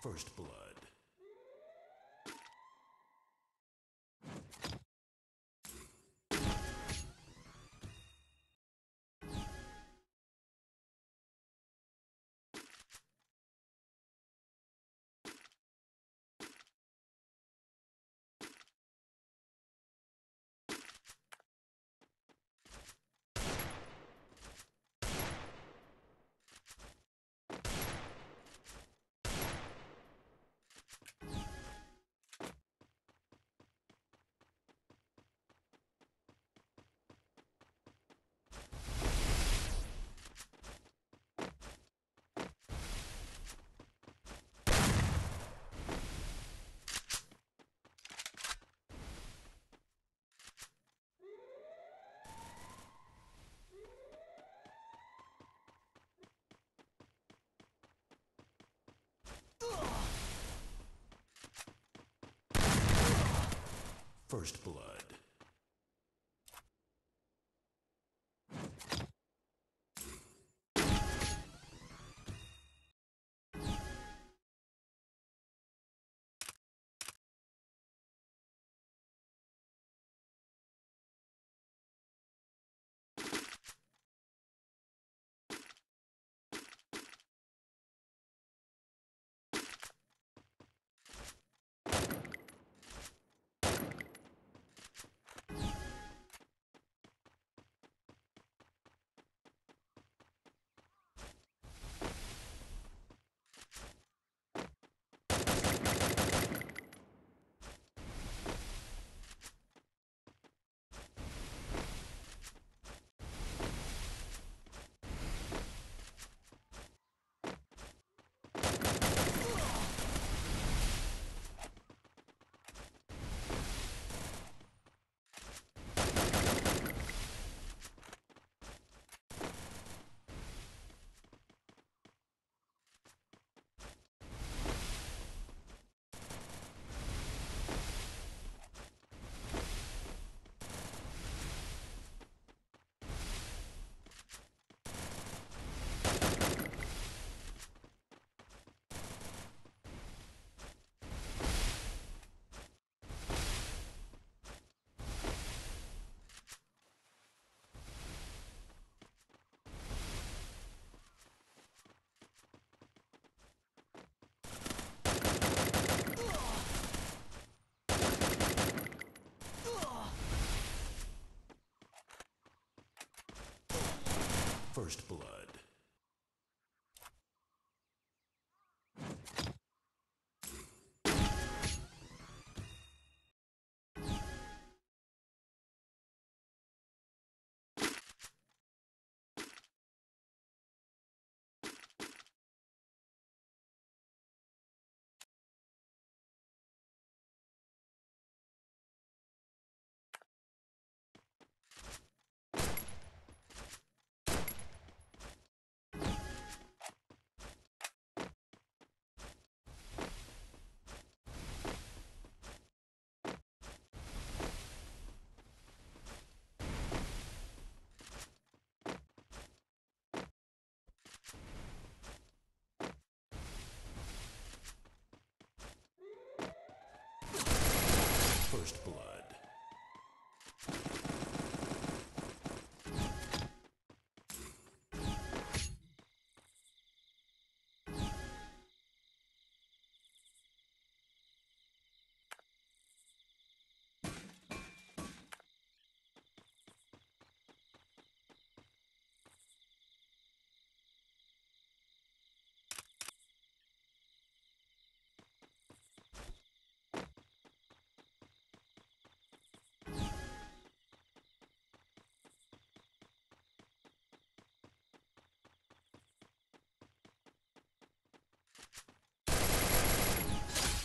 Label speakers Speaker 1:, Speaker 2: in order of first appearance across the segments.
Speaker 1: First Blood. first blood. first blood.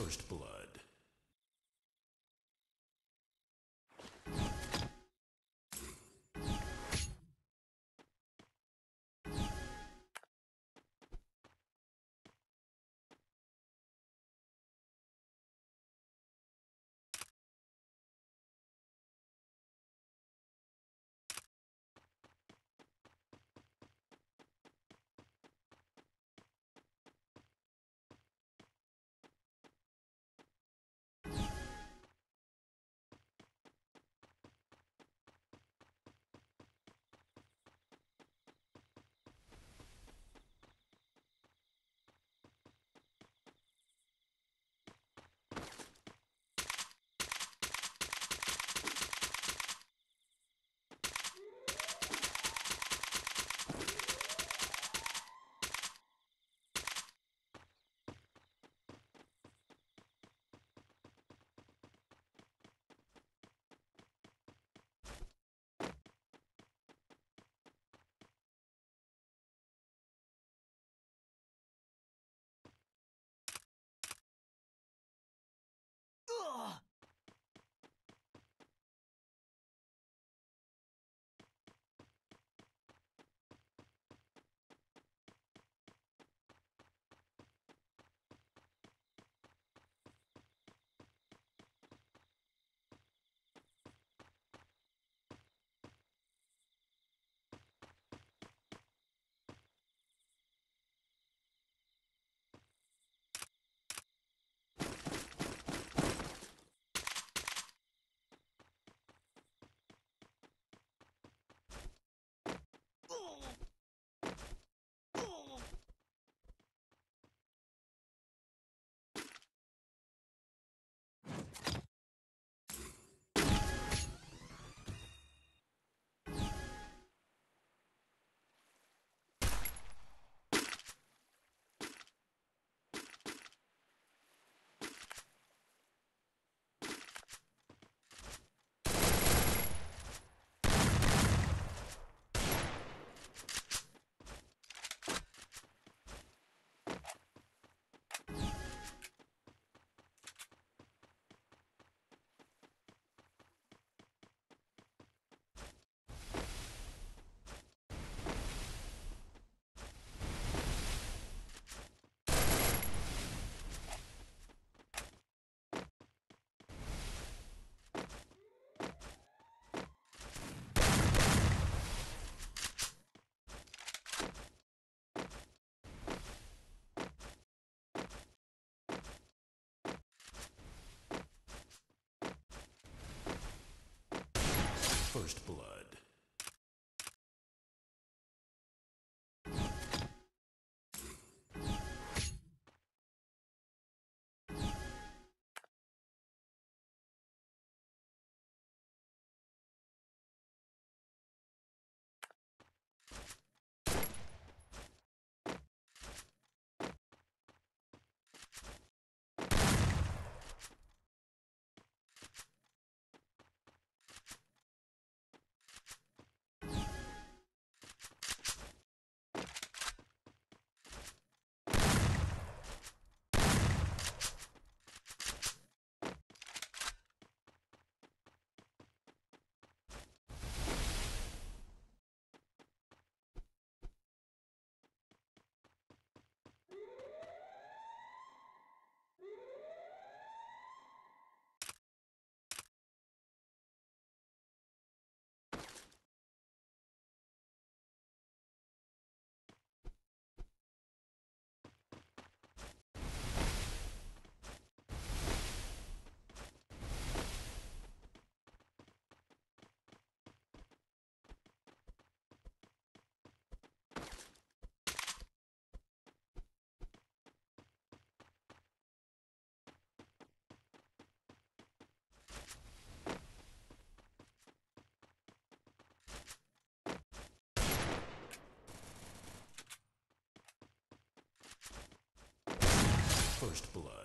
Speaker 1: first blood.
Speaker 2: Oh!
Speaker 3: first blood. First Blood.